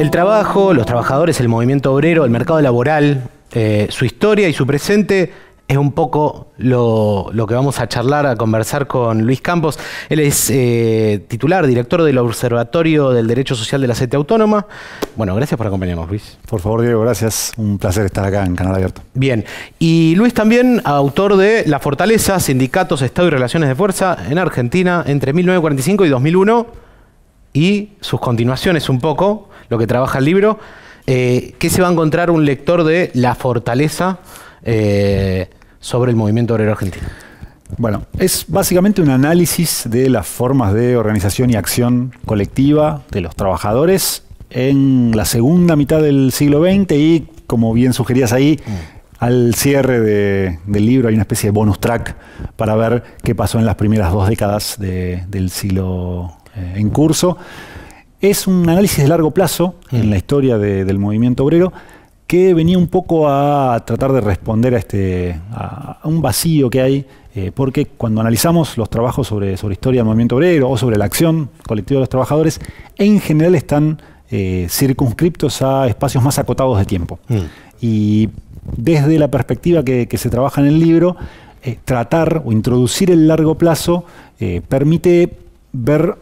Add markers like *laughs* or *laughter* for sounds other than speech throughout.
El trabajo, los trabajadores, el movimiento obrero, el mercado laboral, eh, su historia y su presente es un poco lo, que vamos a charlar, a conversar con Luis Campos. Él es eh, titular, director del Observatorio del Derecho Social de la CETE Autónoma. Bueno, gracias por acompañarnos, Luis. Por favor, Diego, gracias. Un placer estar acá en Canal Abierto. Bien. Y Luis también, autor de La Fortaleza, Sindicatos, Estado y Relaciones de Fuerza en Argentina entre 1945 y 2001 y sus continuaciones un poco, lo que trabaja el libro. Eh, ¿Qué se va a encontrar un lector de La Fortaleza eh, sobre el movimiento obrero argentino? Bueno, es básicamente un análisis de las formas de organización y acción colectiva de los trabajadores en la segunda mitad del siglo XX y, como bien sugerías ahí, mm. al cierre del libro hay una especie de bonus track para ver qué pasó en las primeras dos décadas del siglo eh, en curso. Es un análisis de largo plazo en mm. la historia del movimiento obrero que venía un poco a tratar de responder a, este, a, un vacío que hay, eh, porque cuando analizamos los trabajos sobre, sobre historia del movimiento obrero o sobre la acción colectiva de los trabajadores, en general están eh, circunscriptos a espacios más acotados de tiempo. Mm. Y desde la perspectiva que, se trabaja en el libro, eh, tratar o introducir el largo plazo permite ver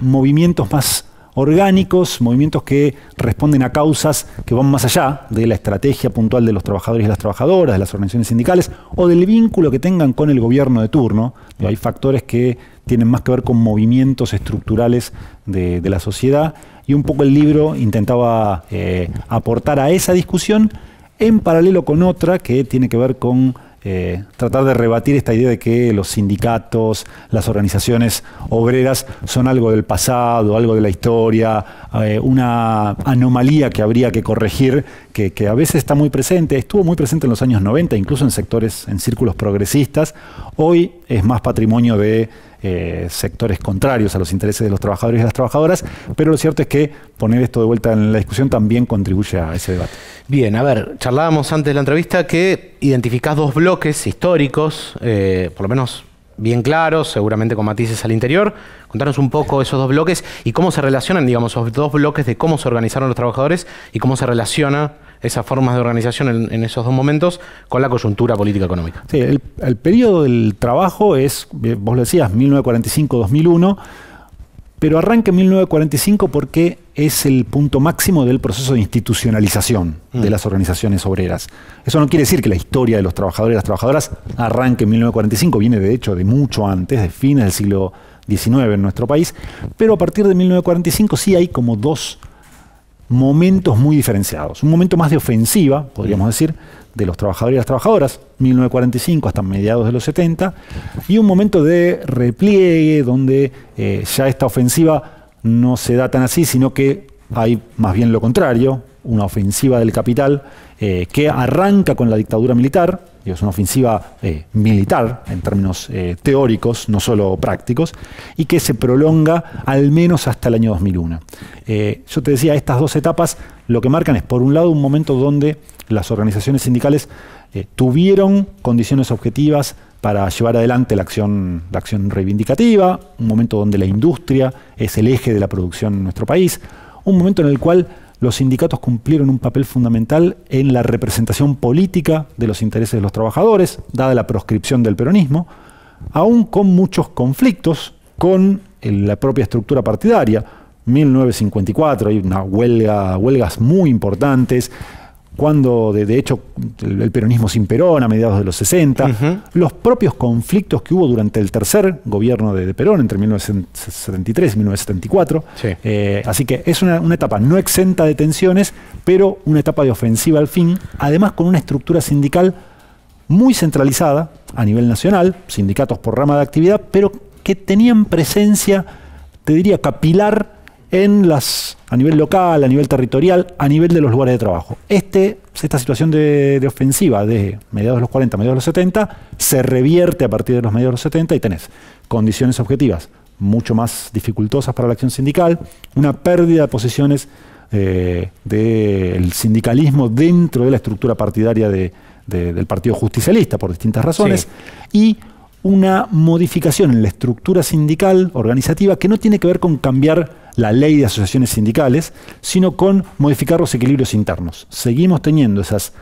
movimientos más orgánicos, movimientos que responden a causas que van más allá de la estrategia puntual de los trabajadores y las trabajadoras, de las organizaciones sindicales o del vínculo que tengan con el gobierno de turno. Hay factores que tienen más que ver con movimientos estructurales de, la sociedad y un poco el libro intentaba eh, aportar a esa discusión en paralelo con otra que tiene que ver con eh, tratar de rebatir esta idea de que los sindicatos, las organizaciones obreras son algo del pasado, algo de la historia, eh, una anomalía que habría que corregir que, a veces está muy presente, estuvo muy presente en los años 90, incluso en sectores, en círculos progresistas, hoy es más patrimonio de eh, sectores contrarios a los intereses de los trabajadores y las trabajadoras, pero lo cierto es que poner esto de vuelta en la discusión también contribuye a ese debate. Bien, a ver, charlábamos antes de la entrevista que identificás dos bloques históricos, eh, por lo menos bien claro, seguramente con matices al interior. Contanos un poco esos dos bloques y cómo se relacionan, digamos, esos dos bloques de cómo se organizaron los trabajadores y cómo se relaciona esas formas de organización en, esos dos momentos con la coyuntura política económica. Sí, el, el periodo del trabajo es, eh, vos lo decías, 1945-2001 pero arranca en 1945 porque es el punto máximo del proceso de institucionalización de mm. las organizaciones obreras. Eso no quiere decir que la historia de los trabajadores y las trabajadoras arranque en 1945, viene de hecho de mucho antes, de fines del siglo XIX en nuestro país, pero a partir de 1945 sí hay como dos momentos muy diferenciados. Un momento más de ofensiva, podríamos mm. decir, de los trabajadores y las trabajadoras, 1945 hasta mediados de los 70, y un momento de repliegue donde eh, ya esta ofensiva no se da tan así, sino que hay más bien lo contrario, una ofensiva del capital eh, que arranca con la dictadura militar, es una ofensiva eh, militar en términos eh, teóricos, no solo prácticos, y que se prolonga al menos hasta el año 2001. Eh, yo te decía, estas dos etapas lo que marcan es, por un lado, un momento donde las organizaciones sindicales tuvieron condiciones objetivas para llevar adelante la acción, la acción reivindicativa, un momento donde la industria es el eje de la producción en nuestro país, un momento en el cual los sindicatos cumplieron un papel fundamental en la representación política de los intereses de los trabajadores, dada la proscripción del peronismo, aún con muchos conflictos con la propia estructura partidaria. 1954 hay una huelga, huelgas muy importantes, cuando de, hecho el, peronismo sin Perón a mediados de los 60, los propios conflictos que hubo durante el tercer gobierno de, Perón entre 1973 y 1974. Eh, así que es una, una, etapa no exenta de tensiones, pero una etapa de ofensiva al fin, además con una estructura sindical muy centralizada a nivel nacional, sindicatos por rama de actividad, pero que tenían presencia, te diría, capilar las, a nivel local, a nivel territorial, a nivel de los lugares de trabajo. Este, esta situación de, ofensiva de mediados de los 40, mediados de los 70, se revierte a partir de los mediados de los 70 y tenés condiciones objetivas mucho más dificultosas para la acción sindical, una pérdida de posiciones eh, del sindicalismo dentro de la estructura partidaria del Partido Justicialista por distintas razones y una modificación en la estructura sindical organizativa que no tiene que ver con cambiar la ley de asociaciones sindicales, sino con modificar los equilibrios internos. Seguimos teniendo esas,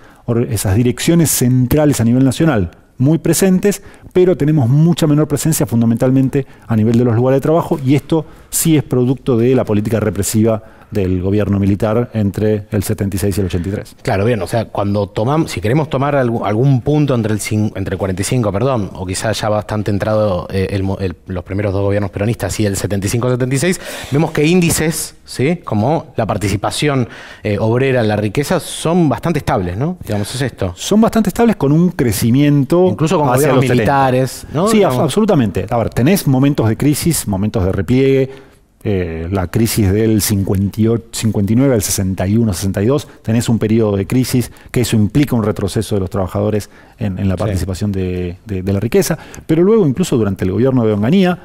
esas direcciones centrales a nivel nacional muy presentes, pero tenemos mucha menor presencia fundamentalmente a nivel de los lugares de trabajo y esto sí es producto de la política represiva del gobierno militar entre el 76 y el 83. Claro, bien, o sea, cuando tomamos, si queremos tomar algún punto entre el, entre 45, perdón, o quizás ya bastante entrado eh, los primeros dos gobiernos peronistas y el 75-76, vemos que índices, ¿sí? como la participación eh, obrera en la riqueza, son bastante estables, ¿no? Digamos, es esto. Son bastante estables con un crecimiento. Incluso con gobiernos militares, ¿no? Sí, absolutamente. A ver, tenés momentos de crisis, momentos de repliegue, eh, la crisis del 58, 59 al 61, 62, tenés un periodo de crisis, que eso implica un retroceso de los trabajadores en, la participación de, la riqueza, pero luego incluso durante el gobierno de Onganía,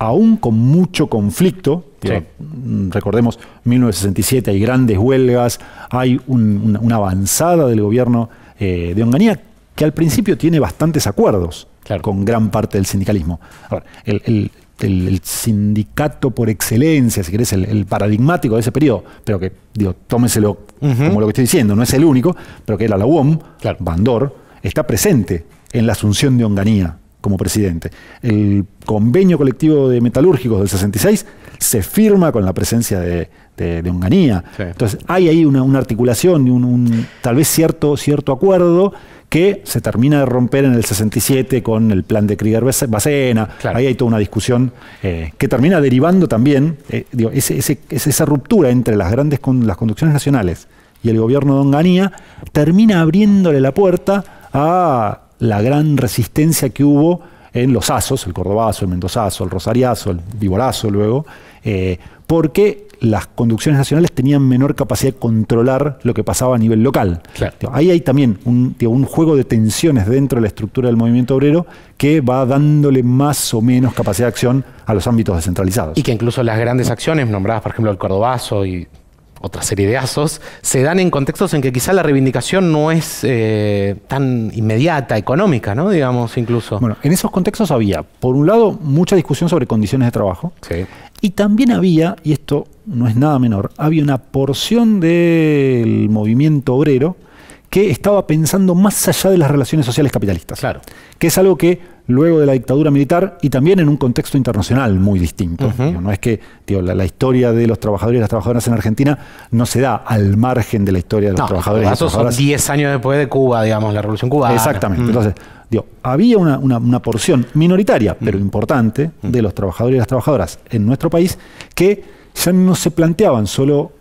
aún con mucho conflicto, mm, recordemos 1967 hay grandes huelgas, hay una, avanzada del gobierno eh, de Onganía que al principio tiene bastantes acuerdos. con gran parte del sindicalismo. el, el, sindicato por excelencia, si querés, el, paradigmático de ese periodo, pero que, digo, tómeselo como lo que estoy diciendo, no es el único, pero que era la UOM, Bandor, está presente en la asunción de Onganía como presidente. El convenio colectivo de metalúrgicos del 66 se firma con la presencia de, de, de Entonces hay ahí una, articulación, y un, tal vez cierto, cierto acuerdo que se termina de romper en el 67 con el plan de Krieger-Bacena. Ahí hay toda una discusión eh, que termina derivando también, eh, digo, esa ruptura entre las grandes las conducciones nacionales y el gobierno de Onganía, termina abriéndole la puerta a la gran resistencia que hubo en los asos, el cordobazo, el mendozazo, el rosariazo, el viborazo luego, eh, porque las conducciones nacionales tenían menor capacidad de controlar lo que pasaba a nivel local. Ahí hay también un, juego de tensiones dentro de la estructura del movimiento obrero que va dándole más o menos capacidad de acción a los ámbitos descentralizados. Y que incluso las grandes acciones, nombradas por ejemplo el Cordobazo y otra serie de asos, se dan en contextos en que quizá la reivindicación no es eh, tan inmediata, económica, ¿no? Digamos, incluso. Bueno, en esos contextos había, por un lado, mucha discusión sobre condiciones de trabajo. Y también había, y esto no es nada menor, había una porción del movimiento obrero que estaba pensando más allá de las relaciones sociales capitalistas. Claro. Que es algo que luego de la dictadura militar y también en un contexto internacional muy distinto. no es que la, historia de los trabajadores y las trabajadoras en Argentina no se da al margen de la historia de los no, trabajadores. Eso son 10 años después de Cuba, digamos, la Revolución Cubana. Exactamente. Mm. Entonces, había una, porción minoritaria, mm. pero importante, mm. de los trabajadores y las trabajadoras en nuestro país que ya no se planteaban solo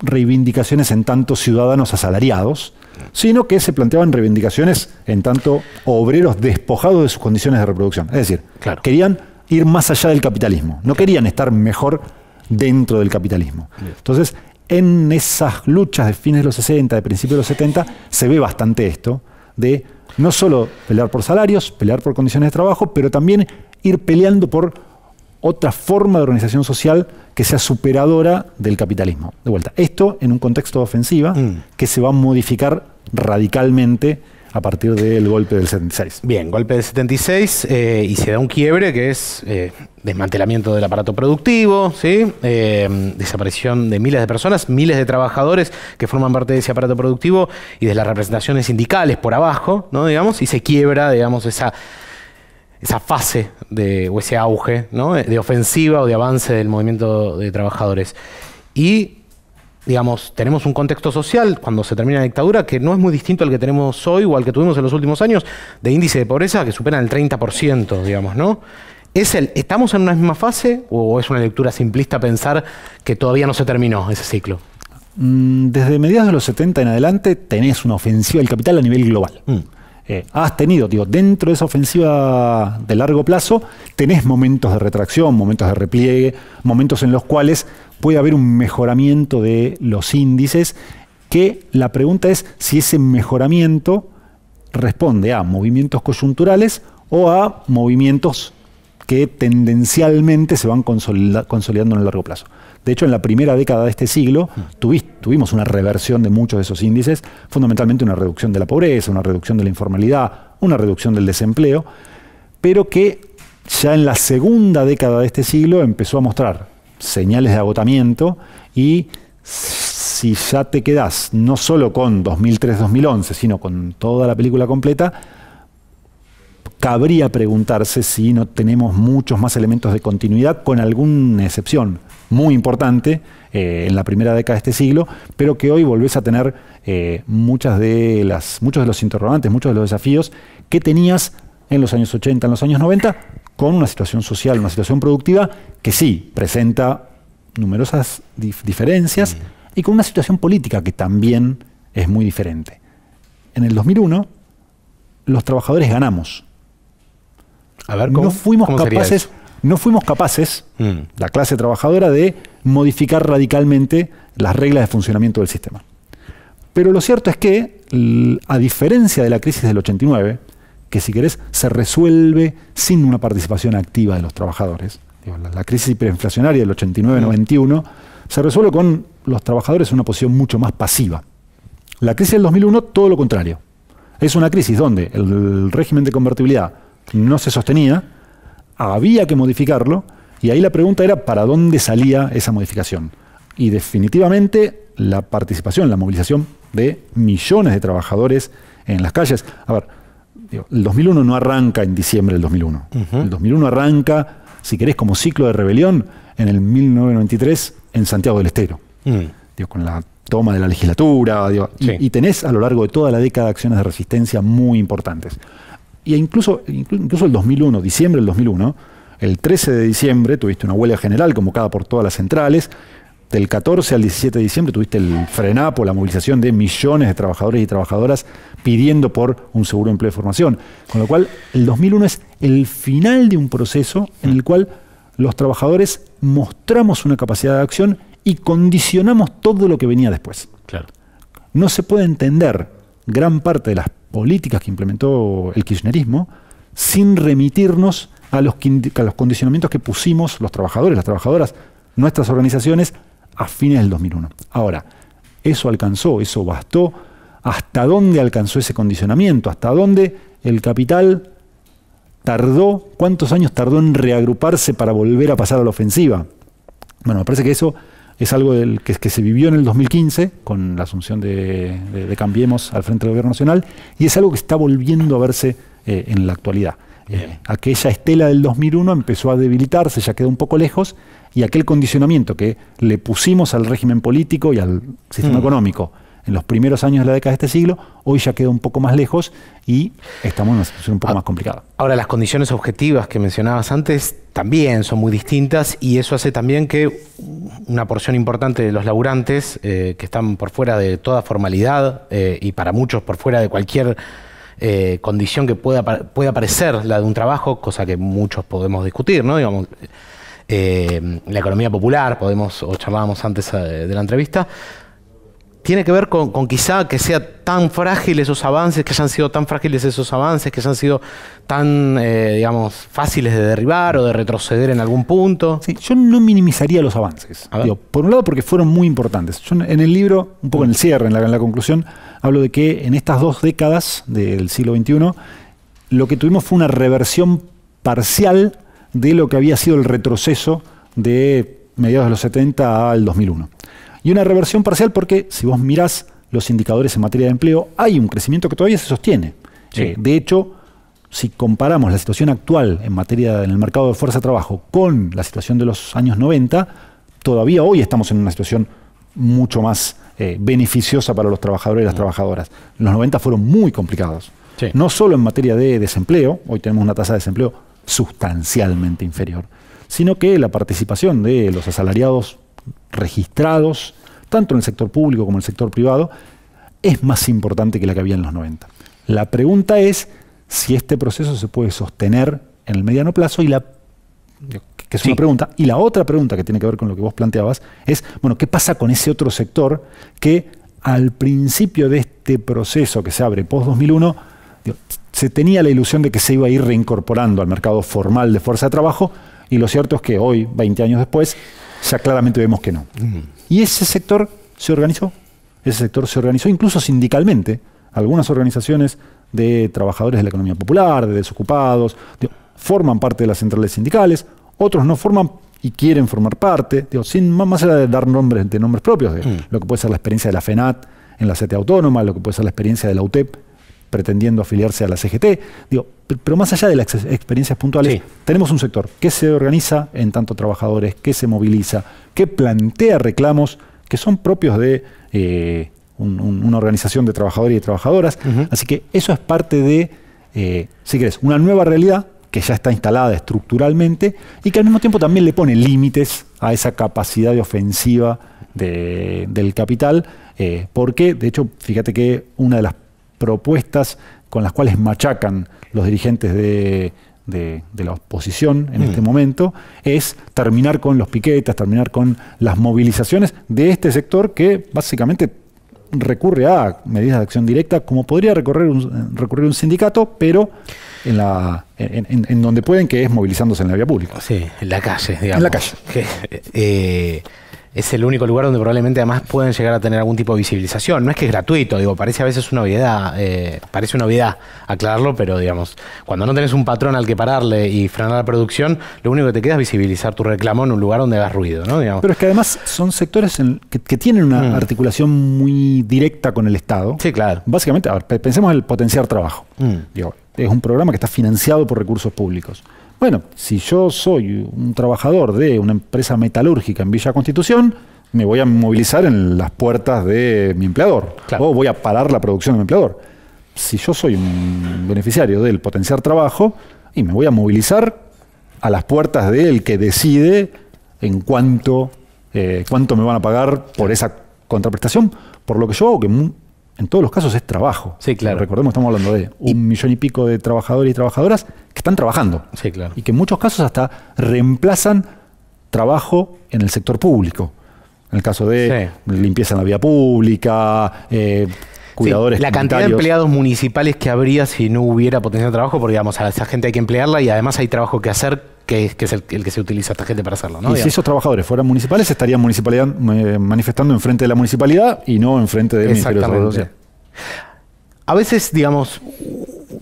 reivindicaciones en tanto ciudadanos asalariados, sino que se planteaban reivindicaciones en tanto obreros despojados de sus condiciones de reproducción. Es decir, querían ir más allá del capitalismo, no querían estar mejor dentro del capitalismo. Entonces, en esas luchas de fines de los 60, de principios de los 70, se ve bastante esto de no solo pelear por salarios, pelear por condiciones de trabajo, pero también ir peleando por otra forma de organización social que sea superadora del capitalismo. De vuelta, esto en un contexto de ofensiva mm. que se va a modificar radicalmente a partir del golpe del 76. Bien, golpe del 76 eh, y se da un quiebre que es eh, desmantelamiento del aparato productivo, ¿sí? Eh, desaparición de miles de personas, miles de trabajadores que forman parte de ese aparato productivo y de las representaciones sindicales por abajo, ¿no? digamos, y se quiebra digamos, esa, esa fase de, o ese auge ¿no? de ofensiva o de avance del movimiento de trabajadores. Y digamos, tenemos un contexto social cuando se termina la dictadura que no es muy distinto al que tenemos hoy o al que tuvimos en los últimos años, de índice de pobreza que supera el 30%, digamos, ¿no? ¿Es el, ¿Estamos en una misma fase o es una lectura simplista pensar que todavía no se terminó ese ciclo? Mm, desde mediados de los 70 en adelante tenés una ofensiva del capital a nivel global. Mm. Eh, has tenido, digo, dentro de esa ofensiva de largo plazo, tenés momentos de retracción, momentos de repliegue, momentos en los cuales puede haber un mejoramiento de los índices, que la pregunta es si ese mejoramiento responde a movimientos coyunturales o a movimientos que tendencialmente se van consolidando en el largo plazo. De hecho, en la primera década de este siglo mm. tuvimos una reversión de muchos de esos índices, fundamentalmente una reducción de la pobreza, una reducción de la informalidad, una reducción del desempleo, pero que ya en la segunda década de este siglo empezó a mostrar señales de agotamiento y si ya te quedas no solo con 2003-2011, sino con toda la película completa, cabría preguntarse si no tenemos muchos más elementos de continuidad, con alguna excepción muy importante eh, en la primera década de este siglo, pero que hoy volvés a tener eh, muchas de las, muchos de los interrogantes, muchos de los desafíos que tenías en los años 80, en los años 90, con una situación social, una situación productiva que sí presenta numerosas diferencias y con una situación política que también es muy diferente. En el 2001 los trabajadores ganamos. A ver, ¿cómo, no fuimos capaces, mm. la clase trabajadora de modificar radicalmente las reglas de funcionamiento del sistema. Pero lo cierto es que, a diferencia de la crisis del 89, que si querés se resuelve sin una participación activa de los trabajadores. la, crisis hiperinflacionaria del 89-91 se resuelve con los trabajadores en una posición mucho más pasiva. La crisis del 2001, todo lo contrario. Es una crisis donde el régimen de convertibilidad no se sostenía, había que modificarlo, y ahí la pregunta era para dónde salía esa modificación. Y definitivamente la participación, la movilización de millones de trabajadores en las calles. A ver, el 2001 no arranca en diciembre del 2001. El 2001 arranca, si querés, como ciclo de rebelión en el 1993 en Santiago del Estero. Mm. con la toma de la legislatura. y, tenés a lo largo de toda la década acciones de resistencia muy importantes. Y incluso, incluso el 2001, diciembre del 2001, el 13 de diciembre tuviste una huelga general convocada por todas las centrales del 14 al 17 de diciembre tuviste el frenapo, la movilización de millones de trabajadores y trabajadoras pidiendo por un seguro de empleo y formación. Con lo cual, el 2001 es el final de un proceso en el cual los trabajadores mostramos una capacidad de acción y condicionamos todo lo que venía después. Claro. No se puede entender gran parte de las políticas que implementó el kirchnerismo sin remitirnos a los condicionamientos que pusimos los trabajadores, las trabajadoras, nuestras organizaciones a fines del 2001. Ahora, eso alcanzó, eso bastó, hasta dónde alcanzó ese condicionamiento, hasta dónde el capital tardó, cuántos años tardó en reagruparse para volver a pasar a la ofensiva. Bueno, me parece que eso es algo que, se vivió en el 2015 con la asunción de, Cambiemos al frente del Gobierno Nacional y es algo que está volviendo a verse eh, en la actualidad. Eh, aquella estela del 2001 empezó a debilitarse, ya quedó un poco lejos y aquel condicionamiento que le pusimos al régimen político y al sistema mm. económico en los primeros años de la década de este siglo, hoy ya queda un poco más lejos y estamos en una situación un poco ah, más complicada. Ahora, las condiciones objetivas que mencionabas antes también son muy distintas y eso hace también que una porción importante de los laburantes eh, que están por fuera de toda formalidad eh, y para muchos por fuera de cualquier eh, condición que pueda, pueda parecer la de un trabajo, cosa que muchos podemos discutir, ¿no? Digamos, eh, la economía popular, podemos, o charlábamos antes eh, de la entrevista, tiene que ver con, quizá que sea tan frágiles esos avances, que hayan sido tan frágiles esos avances, que hayan sido tan, eh, digamos, fáciles de derribar o de retroceder en algún punto. Sí, yo no minimizaría los avances. por un lado, porque fueron muy importantes. Yo en el libro, un poco en el mm. cierre, en la, en la conclusión, hablo de que en estas dos décadas del siglo XXI, lo que tuvimos fue una reversión parcial de lo que había sido el retroceso de mediados de los 70 al 2001. Y una reversión parcial porque si vos mirás los indicadores en materia de empleo, hay un crecimiento que todavía se sostiene. Eh, de hecho, si comparamos la situación actual en materia en el mercado de fuerza de trabajo con la situación de los años 90, todavía hoy estamos en una situación mucho más eh, beneficiosa para los trabajadores y las mm. trabajadoras. Los 90 fueron muy complicados. No solo en materia de desempleo, hoy tenemos una tasa de desempleo sustancialmente inferior, sino que la participación de los asalariados registrados, tanto en el sector público como en el sector privado, es más importante que la que había en los 90. La pregunta es si este proceso se puede sostener en el mediano plazo y la que es una pregunta. Y la otra pregunta que tiene que ver con lo que vos planteabas es, bueno, ¿qué pasa con ese otro sector que al principio de este proceso que se abre post 2001 se tenía la ilusión de que se iba a ir reincorporando al mercado formal de fuerza de trabajo y lo cierto es que hoy, 20 años después, ya claramente vemos que no. Mm. Y ese sector se organizó, ese sector se organizó incluso sindicalmente, algunas organizaciones de trabajadores de la economía popular, de desocupados, forman parte de las centrales sindicales, otros no forman y quieren formar parte, sin más allá de dar nombres de nombres propios, mm. lo que puede ser la experiencia de la FENAT en la CTA autónoma, lo que puede ser la experiencia de la UTEP pretendiendo afiliarse a la CGT. Digo, pero más allá de las experiencias puntuales, tenemos un sector que se organiza en tanto trabajadores, que se moviliza, que plantea reclamos que son propios de eh, una organización de trabajadores y trabajadoras. Así que eso es parte de, eh, si querés, una nueva realidad que ya está instalada estructuralmente y que al mismo tiempo también le pone límites a esa capacidad de ofensiva del capital, eh, porque de hecho, fíjate que una de las propuestas con las cuales machacan los dirigentes de, de, la oposición en este mm. momento, es terminar con los piquetas, terminar con las movilizaciones de este sector que básicamente recurre a medidas de acción directa, como podría recorrer un, recurrir un sindicato, pero en, la, en, donde pueden, que es movilizándose en la vía pública. Sí, en la calle, digamos. En la calle. Eh, es el único lugar donde probablemente además pueden llegar a tener algún tipo de visibilización. No es que es gratuito, digo, parece a veces una obviedad, eh, parece una obviedad aclararlo, pero digamos, cuando no tenés un patrón al que pararle y frenar la producción, lo único que te queda es visibilizar tu reclamo en un lugar donde hagas ruido, ¿no? Pero es que además son sectores que, tienen una mm. articulación muy directa con el Estado. Sí, claro. Básicamente, pensemos en el potenciar trabajo. Mm. es un programa que está financiado por recursos públicos. Bueno, si yo soy un trabajador de una empresa metalúrgica en Villa Constitución, me voy a movilizar en las puertas de mi empleador o voy a parar la producción de mi empleador. Si yo soy un beneficiario del potenciar trabajo y me voy a movilizar a las puertas del que decide en cuánto, eh, cuánto me van a pagar por esa contraprestación, por lo que yo hago, que en todos los casos es trabajo. Sí, claro. Recordemos, estamos hablando de un millón y pico de trabajadores y trabajadoras que están trabajando. Sí, claro. Y que en muchos casos hasta reemplazan trabajo en el sector público. En el caso de limpieza en la vía pública, eh, cuidadores. la cantidad de empleados municipales que habría si no hubiera potencial de trabajo, porque digamos, a esa gente hay que emplearla y además hay trabajo que hacer. Que, es el, que se utiliza esta gente para hacerlo. Y si esos trabajadores fueran municipales, estarían municipalidad, manifestando enfrente de la municipalidad y no enfrente de de Salud. A veces, digamos,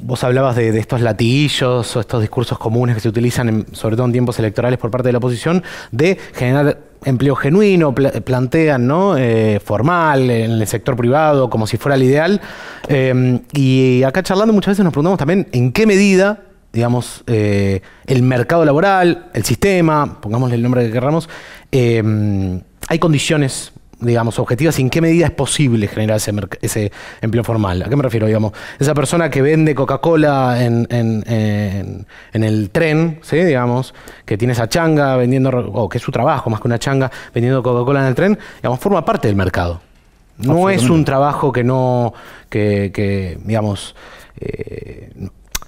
vos hablabas de, estos latillos o estos discursos comunes que se utilizan, sobre todo en tiempos electorales por parte de la oposición, de generar empleo genuino, plantean, ¿no? Eh, formal, en el sector privado, como si fuera el ideal. Em, y acá charlando muchas veces nos preguntamos también en qué medida digamos, eh, el mercado laboral, el sistema, pongámosle el nombre que queramos, em, hay condiciones digamos, objetivas y en qué medida es posible generar ese, empleo formal. ¿A qué me refiero, digamos? Esa persona que vende Coca-Cola en, en, el tren, ¿sí? digamos, que tiene esa changa vendiendo, o que es su trabajo más que una changa, vendiendo Coca-Cola en el tren, digamos, forma parte del mercado. No es un trabajo que no, que, digamos, eh,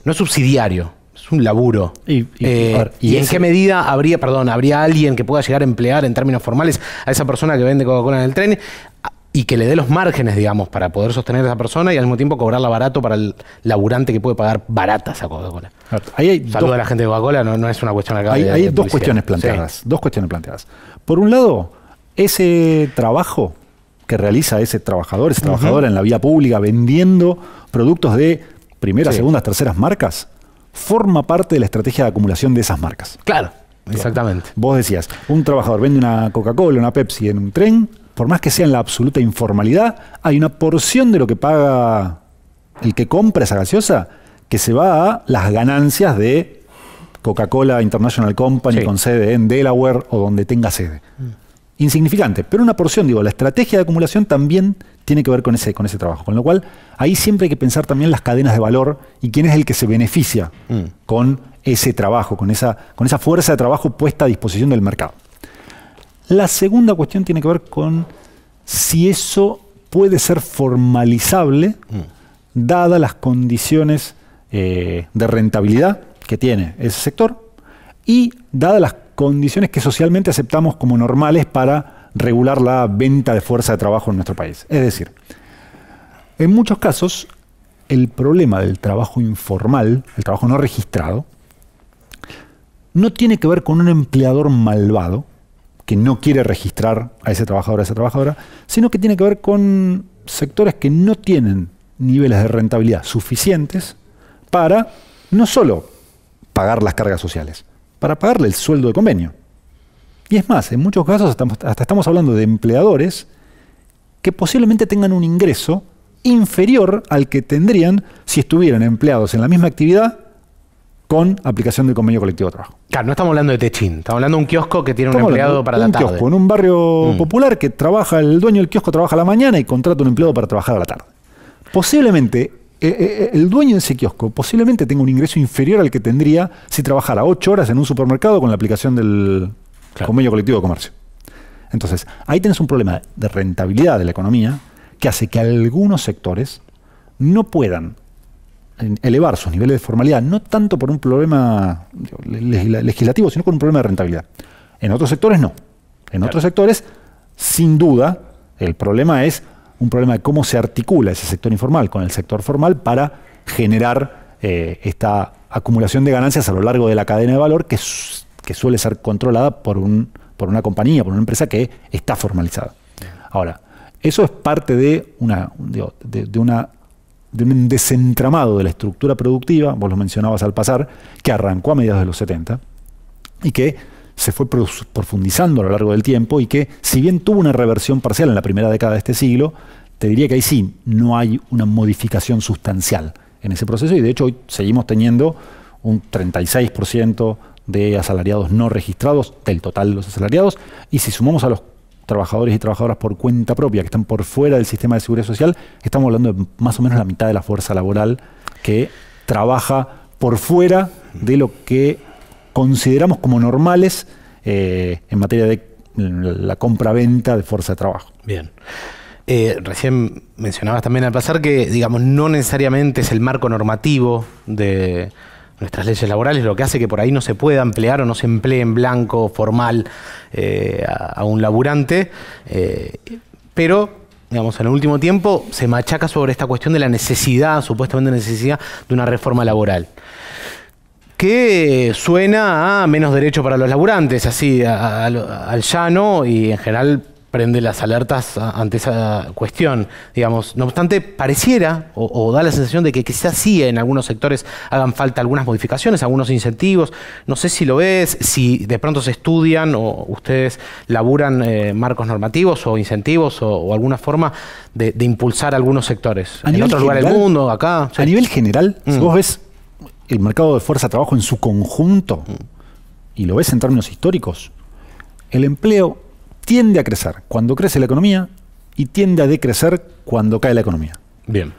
no es subsidiario un laburo. Y, eh, en qué medida habría, perdón, habría alguien que pueda llegar a emplear en términos formales a esa persona que vende Coca-Cola en el tren ah, y que le dé los márgenes, digamos, para poder sostener a esa persona y al mismo tiempo cobrarla barato para el laburante que puede pagar baratas a Coca-Cola. Ahí la gente de Coca-Cola, no, no, es una cuestión acá. Hay, hay dos cuestiones planteadas. Dos cuestiones planteadas. Por un lado, ese trabajo que realiza ese trabajador, esa trabajadora en la vía pública vendiendo productos de primeras, segundas, terceras marcas, forma parte de la estrategia de acumulación de esas marcas. Claro, exactamente. Vos decías, un trabajador vende una Coca-Cola, una Pepsi en un tren, por más que sea en la absoluta informalidad, hay una porción de lo que paga el que compra esa gaseosa que se va a las ganancias de Coca-Cola International Company con sede en Delaware o donde tenga sede. Mm insignificante, pero una porción, digo, la estrategia de acumulación también tiene que ver con ese, con ese trabajo. Con lo cual, ahí siempre hay que pensar también las cadenas de valor y quién es el que se beneficia mm. con ese trabajo, con esa, con esa fuerza de trabajo puesta a disposición del mercado. La segunda cuestión tiene que ver con si eso puede ser formalizable mm. dadas las condiciones eh, de rentabilidad que tiene ese sector y dadas las condiciones que socialmente aceptamos como normales para regular la venta de fuerza de trabajo en nuestro país. Es decir, en muchos casos, el problema del trabajo informal, el trabajo no registrado, no tiene que ver con un empleador malvado que no quiere registrar a ese trabajador, a esa trabajadora, sino que tiene que ver con sectores que no tienen niveles de rentabilidad suficientes para no solo pagar las cargas sociales, para pagarle el sueldo de convenio. Y es más, en muchos casos hasta estamos hablando de empleadores que posiblemente tengan un ingreso inferior al que tendrían si estuvieran empleados en la misma actividad con aplicación del convenio colectivo de trabajo. Claro, no estamos hablando de techín, estamos hablando de un kiosco que tiene un empleado para la tarde. Un kiosco en un barrio mm. popular que trabaja, el dueño del kiosco trabaja a la mañana y contrata un empleado para trabajar a la tarde. Posiblemente eh, eh, eh, el dueño de ese kiosco posiblemente tenga un ingreso inferior al que tendría si trabajara ocho horas en un supermercado con la aplicación del convenio colectivo de comercio. Entonces, ahí tenés un problema de rentabilidad de la economía que hace que algunos sectores no puedan elevar sus niveles de formalidad, no tanto por un problema legislativo, sino por un problema de rentabilidad. En otros sectores no. En otros sectores, sin duda, el problema es un problema de cómo se articula ese sector informal con el sector formal para generar eh, esta acumulación de ganancias a lo largo de la cadena de valor que, que suele ser controlada por, un, por una compañía, por una empresa que está formalizada. Ahora, eso es parte de, una, de, de un desentramado de la estructura productiva, vos lo mencionabas al pasar, que arrancó a mediados de los 70 y que se fue profundizando a lo largo del tiempo y que, si bien tuvo una reversión parcial en la primera década de este siglo, te diría que ahí sí no hay una modificación sustancial en ese proceso y de hecho hoy seguimos teniendo un 36% de asalariados no registrados del total de los asalariados y si sumamos a los trabajadores y trabajadoras por cuenta propia que están por fuera del sistema de seguridad social, estamos hablando de más o menos la mitad de la fuerza laboral que trabaja por fuera de lo que consideramos como normales eh, en materia de mm, la compra-venta de fuerza de trabajo. Bien. Eh, recién mencionabas también al pasar que, digamos, no necesariamente es el marco normativo de nuestras leyes laborales lo que hace que por ahí no se pueda emplear o no se emplee en blanco formal eh, a, un laburante, pero digamos, en el último tiempo se machaca sobre esta cuestión de la necesidad, supuestamente necesidad, de una reforma laboral que suena a menos derecho para los laburantes, así al llano y en general prende las alertas ante esa cuestión, digamos. No obstante, pareciera o, da la sensación de que quizás sí en algunos sectores hagan falta algunas modificaciones, algunos incentivos. No sé si lo ves, si de pronto se estudian o ustedes laburan eh, marcos normativos o incentivos o, alguna forma de, impulsar algunos sectores. A en otro del mundo, acá. A nivel general, si mm. vos ves el mercado de fuerza de trabajo en su conjunto, y lo ves en términos históricos, el empleo tiende a crecer cuando crece la economía y tiende a decrecer cuando cae la economía. Bien.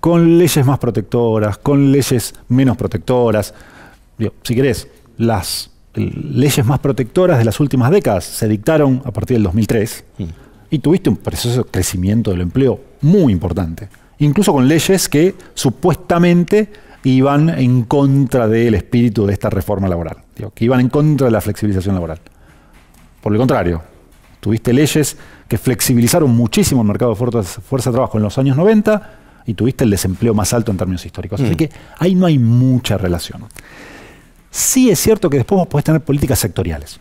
Con leyes más protectoras, con leyes menos protectoras. si querés, las leyes más protectoras de las últimas décadas se dictaron a partir del 2003 y tuviste un precioso crecimiento del empleo muy importante, incluso con leyes que supuestamente iban en contra del espíritu de esta reforma laboral, digo, que iban en contra de la flexibilización laboral. Por el contrario, tuviste leyes que flexibilizaron muchísimo el mercado de fuerza de trabajo en los años 90 y tuviste el desempleo más alto en términos históricos. Así mm. que ahí no hay mucha relación. Sí es cierto que después vos podés tener políticas sectoriales.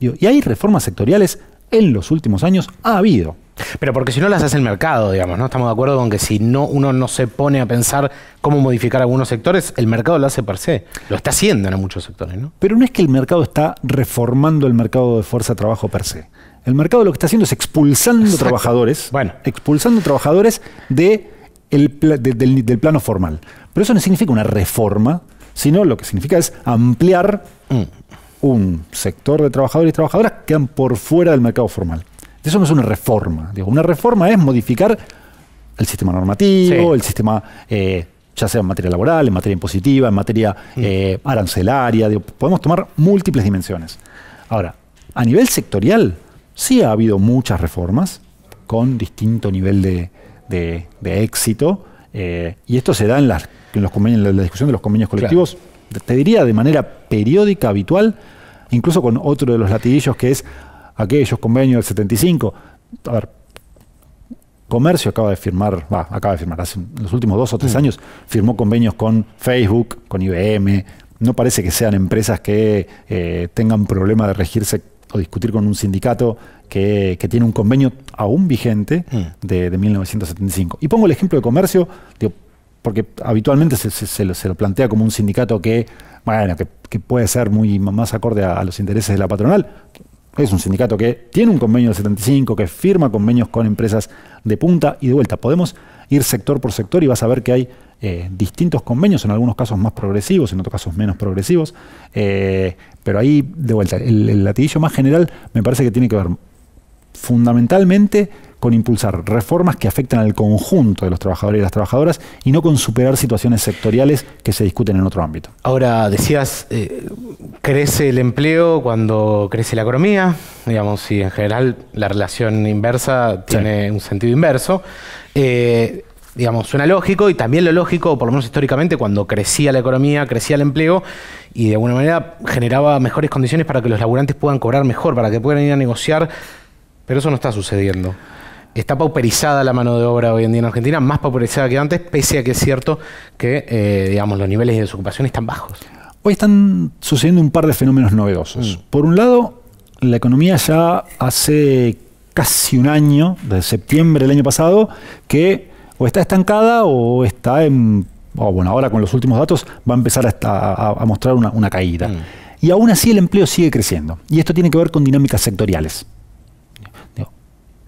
y hay reformas sectoriales en los últimos años, ha habido. Pero porque si no las hace el mercado, digamos, ¿no? Estamos de acuerdo con que si no uno no se pone a pensar cómo modificar algunos sectores, el mercado lo hace per se. Lo está haciendo en muchos sectores, ¿no? Pero no es que el mercado está reformando el mercado de fuerza trabajo per se. El mercado lo que está haciendo es expulsando trabajadores. Bueno. Expulsando trabajadores de del, plano formal. Pero eso no significa una reforma, sino lo que significa es ampliar mm. un sector de trabajadores y trabajadoras que quedan por fuera del mercado formal eso no es una reforma. Digo, una reforma es modificar el sistema normativo, el sistema, eh, ya sea en materia laboral, en materia impositiva, en materia mm. eh, arancelaria. podemos tomar múltiples dimensiones. Ahora, a nivel sectorial, sí ha habido muchas reformas con distinto nivel de, éxito. Eh, y esto se da en, las, los convenios, en la discusión de los convenios colectivos, te diría de manera periódica, habitual, incluso con otro de los latiguillos que es aquellos convenios del 75. A ver, Comercio acaba de firmar, va, acaba de firmar, hace los últimos dos o tres mm. años firmó convenios con Facebook, con IBM. No parece que sean empresas que eh, tengan problema de regirse o discutir con un sindicato que, tiene un convenio aún vigente mm. de, 1975. Y pongo el ejemplo de comercio, porque habitualmente se, lo, plantea como un sindicato que, bueno, que, puede ser muy más acorde a los intereses de la patronal. Es un sindicato que tiene un convenio de 75, que firma convenios con empresas de punta y de vuelta. Podemos ir sector por sector y vas a ver que hay eh, distintos convenios, en algunos casos más progresivos, en otros casos menos progresivos. Eh, pero ahí, de vuelta, el, el más general me parece que tiene que ver fundamentalmente con impulsar reformas que afectan al conjunto de los trabajadores y las trabajadoras y no con superar situaciones sectoriales que se discuten en otro ámbito. Ahora, decías, eh, crece el empleo cuando crece la economía, digamos, y en general la relación inversa tiene un sentido inverso. Eh, digamos, suena lógico y también lo lógico, por lo menos históricamente, cuando crecía la economía, crecía el empleo y de alguna manera generaba mejores condiciones para que los laburantes puedan cobrar mejor, para que puedan ir a negociar, pero eso no está sucediendo está pauperizada la mano de obra hoy en día en Argentina, más pauperizada que antes, pese a que es cierto que eh, digamos, los niveles de desocupación están bajos. Hoy están sucediendo un par de fenómenos novedosos. Mm. Por un lado, la economía ya hace casi un año, desde septiembre del año pasado, que o está estancada o está en... bueno, ahora con los últimos datos va a empezar a, mostrar una, caída. Mm. Y aún así el empleo sigue creciendo. Y esto tiene que ver con dinámicas sectoriales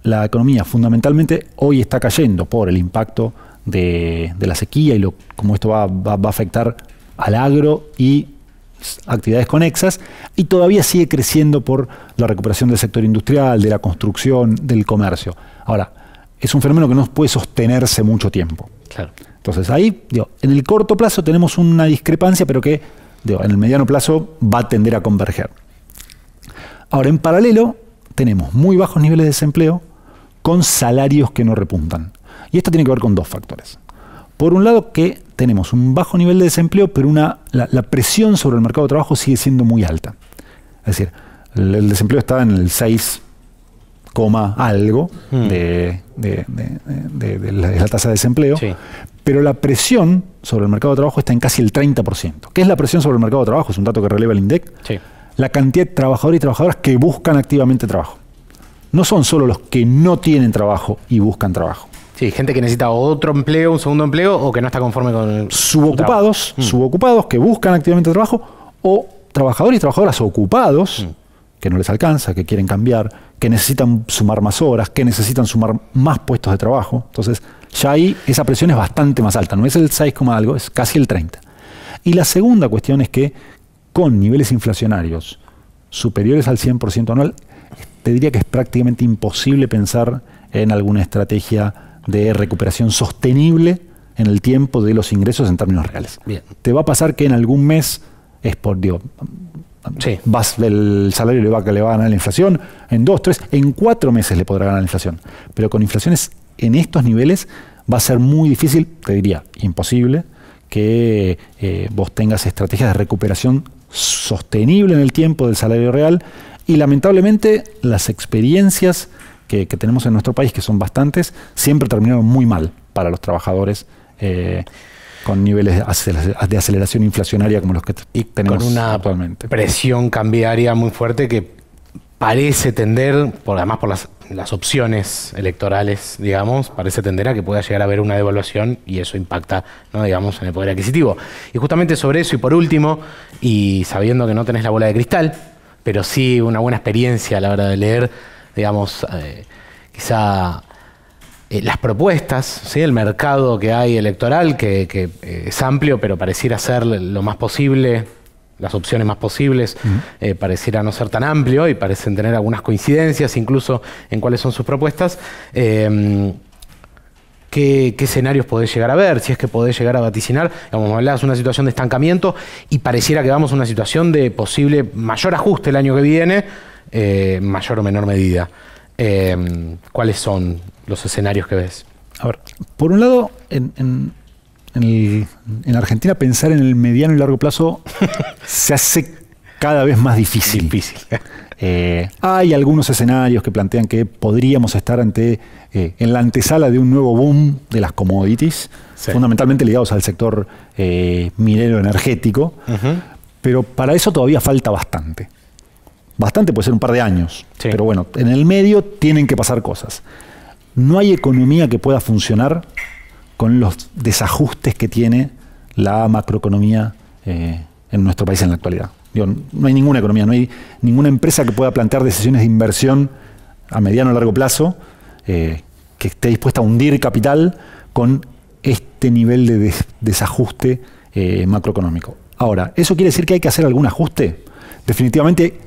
la economía fundamentalmente hoy está cayendo por el impacto de, la sequía y lo, cómo esto va, a afectar al agro y actividades conexas y todavía sigue creciendo por la recuperación del sector industrial, de la construcción, del comercio. Ahora, es un fenómeno que no puede sostenerse mucho tiempo. Entonces ahí, en el corto plazo tenemos una discrepancia, pero que en el mediano plazo va a tender a converger. Ahora, en paralelo, tenemos muy bajos niveles de desempleo, con salarios que no repuntan. Y esto tiene que ver con dos factores. Por un lado, que tenemos un bajo nivel de desempleo, pero una, la, presión sobre el mercado de trabajo sigue siendo muy alta. Es decir, el, desempleo está en el 6, algo hmm. de, la, tasa de desempleo, pero la presión sobre el mercado de trabajo está en casi el 30%. ¿Qué es la presión sobre el mercado de trabajo? Es un dato que releva el INDEC. La cantidad de trabajadores y trabajadoras que buscan activamente trabajo no son solo los que no tienen trabajo y buscan trabajo. Sí, gente que necesita otro empleo, un segundo empleo o que no está conforme con el subocupados, mm. subocupados que buscan activamente trabajo o trabajadores y trabajadoras ocupados mm. que no les alcanza, que quieren cambiar, que necesitan sumar más horas, que necesitan sumar más puestos de trabajo. Entonces, ya ahí esa presión es bastante más alta, no es el 6, algo, es casi el 30. Y la segunda cuestión es que con niveles inflacionarios superiores al 100% anual, te diría que es prácticamente imposible pensar en alguna estrategia de recuperación sostenible en el tiempo de los ingresos en términos reales. Te va a pasar que en algún mes, es por, dios vas, el salario le va, le va a ganar la inflación, en dos, tres, en cuatro meses le podrá ganar la inflación. Pero con inflaciones en estos niveles va a ser muy difícil, te diría, imposible, que eh, vos tengas estrategias de recuperación sostenible en el tiempo del salario real y lamentablemente las experiencias que, tenemos en nuestro país, que son bastantes, siempre terminaron muy mal para los trabajadores. Eh, con niveles de aceleración inflacionaria como los que y tenemos con una actualmente. Presión cambiaria muy fuerte que parece tender, por, además por las, opciones electorales, digamos, parece tender a que pueda llegar a haber una devaluación y eso impacta, ¿no? digamos, en el poder adquisitivo. Y justamente sobre eso y por último, y sabiendo que no tenés la bola de cristal, pero sí una buena experiencia a la hora de leer, digamos, eh, quizá eh, las propuestas, ¿sí? el mercado que hay electoral, que, eh, es amplio, pero pareciera ser lo más posible, las opciones más posibles, pareciera no ser tan amplio y parecen tener algunas coincidencias incluso en cuáles son sus propuestas qué, escenarios podés llegar a ver, si es que podés llegar a vaticinar. Digamos, hablabas de una situación de estancamiento y pareciera que vamos a una situación de posible mayor ajuste el año que viene, eh, mayor o menor medida. Em, ¿Cuáles son los escenarios que ves? A ver, por un lado, en, en, Argentina pensar en el mediano y largo plazo *laughs* se hace cada vez más difícil. Difícil. *laughs* Eh, hay algunos escenarios que plantean que podríamos estar ante, eh, en la antesala de un nuevo boom de las commodities, fundamentalmente ligados al sector eh, minero energético, pero para eso todavía falta bastante. Bastante puede ser un par de años, pero bueno, en el medio tienen que pasar cosas. No hay economía que pueda funcionar con los desajustes que tiene la macroeconomía en nuestro país en la actualidad no hay ninguna economía, no hay ninguna empresa que pueda plantear decisiones de inversión a mediano o largo plazo eh, que esté dispuesta a hundir capital con este nivel de desajuste eh, macroeconómico. Ahora, ¿eso quiere decir que hay que hacer algún ajuste? Definitivamente,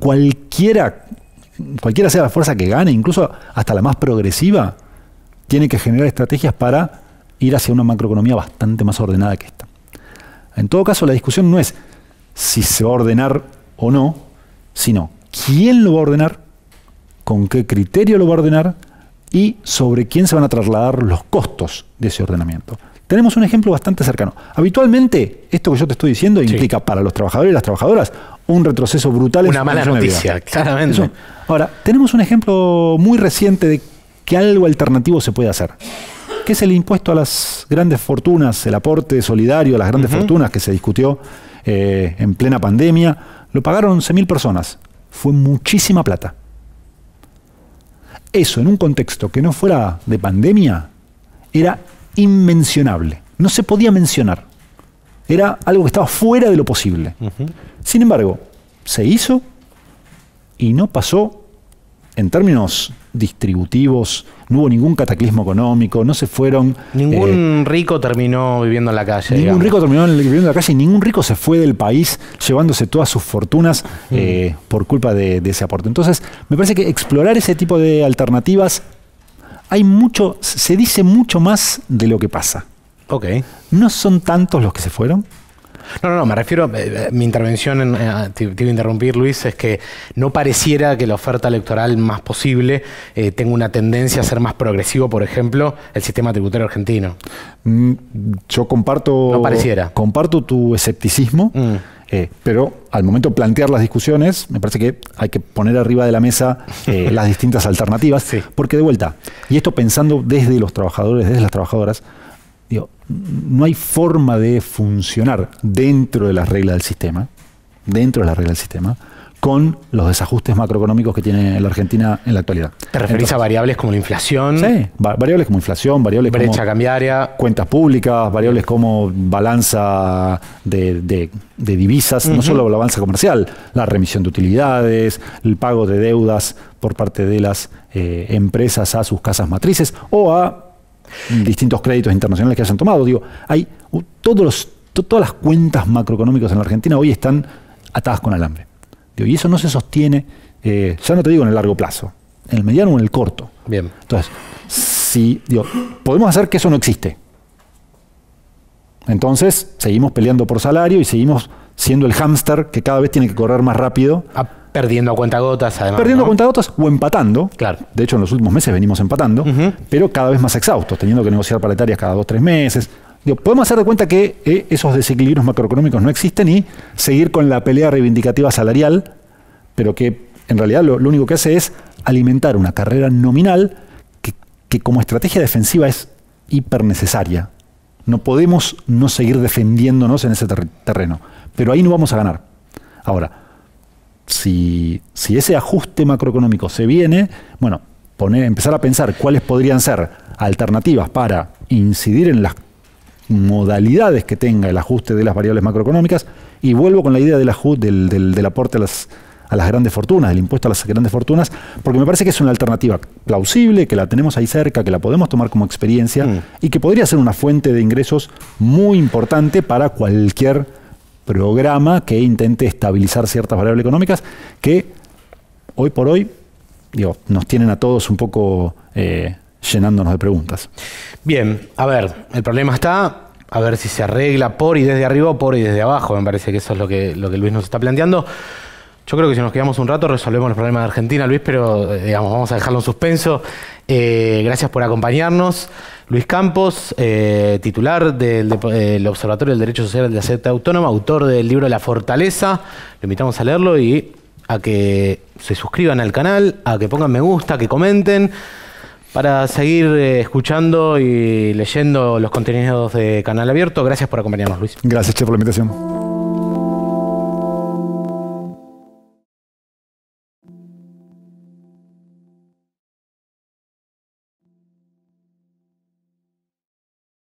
cualquiera, cualquiera sea la fuerza que gane, incluso hasta la más progresiva, tiene que generar estrategias para ir hacia una macroeconomía bastante más ordenada que esta. En todo caso, la discusión no es si se va a ordenar o no, sino quién lo va a ordenar, con qué criterio lo va a ordenar y sobre quién se van a trasladar los costos de ese ordenamiento. Tenemos un ejemplo bastante cercano. Habitualmente, esto que yo te estoy diciendo implica para los trabajadores y las trabajadoras un retroceso brutal. Una mala noticia, claramente. Ahora, tenemos un ejemplo muy reciente de que algo alternativo se puede hacer, que es el impuesto a las grandes fortunas, el aporte solidario a las grandes fortunas que se discutió eh, en plena pandemia, lo pagaron 11.000 personas. Fue muchísima plata. Eso en un contexto que no fuera de pandemia era inmencionable. No se podía mencionar. Era algo que estaba fuera de lo posible. Sin embargo, se hizo y no pasó en términos distributivos, no hubo ningún cataclismo económico, no se fueron. Ningún eh, rico terminó viviendo en la calle. Ningún rico terminó viviendo en la calle y ningún rico se fue del país llevándose todas sus fortunas mm. eh, por culpa de, ese aporte. Entonces, me parece que explorar ese tipo de alternativas, hay mucho, se dice mucho más de lo que pasa. Ok. No son tantos los que se fueron. No, no, no, me refiero, eh, eh, mi intervención, eh, ah, te, a interrumpir Luis, es que no pareciera que la oferta electoral más posible tenga una tendencia a ser más progresivo, por ejemplo, el sistema tributario argentino. Mm, yo comparto, comparto tu escepticismo. Mm. pero al momento de plantear las discusiones, me parece que hay que poner arriba de la mesa *laughs* las distintas alternativas, porque de vuelta, y esto pensando desde los trabajadores, desde las trabajadoras, no hay forma de funcionar dentro de las reglas del sistema, dentro de la regla del sistema, con los desajustes macroeconómicos que tiene la Argentina en la actualidad. ¿Te referís a variables como la inflación? Sí, variables como inflación, variables brecha cambiaria, cuentas públicas, variables como balanza de, divisas, no solo la balanza comercial, la remisión de utilidades, el pago de deudas por parte de las eh, empresas a sus casas matrices o a distintos créditos internacionales que hayan tomado. Digo, hay todos todas las cuentas macroeconómicas en la Argentina hoy están atadas con alambre. Digo, y eso no se sostiene, eh, ya no te digo en el largo plazo, en el mediano o en el corto. Bien. Entonces, si, digo, podemos hacer que eso no existe. Entonces, seguimos peleando por salario y seguimos siendo el hámster que cada vez tiene que correr más rápido. Perdiendo a cuentagotas, además. Perdiendo a cuentagotas o empatando. Claro. De hecho, en los últimos meses venimos empatando, pero cada vez más exhaustos, teniendo que negociar paletarias cada dos o tres meses. Yo podemos hacer de cuenta que eh, esos desequilibrios macroeconómicos no existen y seguir con la pelea reivindicativa salarial, pero que en realidad lo, único que hace es alimentar una carrera nominal que, que como estrategia defensiva es hiper necesaria. No podemos no seguir defendiéndonos en ese terreno, pero ahí no vamos a ganar. Ahora, si, ese ajuste macroeconómico se viene, bueno, empezar a pensar cuáles podrían ser alternativas para incidir en las modalidades que tenga el ajuste de las variables macroeconómicas y vuelvo con la idea del, del, aporte a las, a las grandes fortunas, del impuesto a las grandes fortunas, porque me parece que es una alternativa plausible, que la tenemos ahí cerca, que la podemos tomar como experiencia mm. y que podría ser una fuente de ingresos muy importante para cualquier programa que intente estabilizar ciertas variables económicas que hoy por hoy nos tienen a todos un poco eh, llenándonos de preguntas. Bien, a ver, el problema está, a ver si se arregla por y desde arriba o por y desde abajo, me parece que eso es lo que, lo que Luis nos está planteando. Yo creo que si nos quedamos un rato resolvemos los problemas de Argentina, Luis, pero eh, vamos a dejarlo en suspenso. Eh, gracias por acompañarnos. Luis Campos, eh, titular del, Observatorio del Derecho Social de la Ciudad Autónoma, autor del libro La Fortaleza. Lo invitamos a leerlo y a que se suscriban al canal, a que pongan me gusta, que comenten, para seguir escuchando y leyendo los contenidos de Canal Abierto. Gracias por acompañarnos, Luis. Gracias, Che, por la invitación.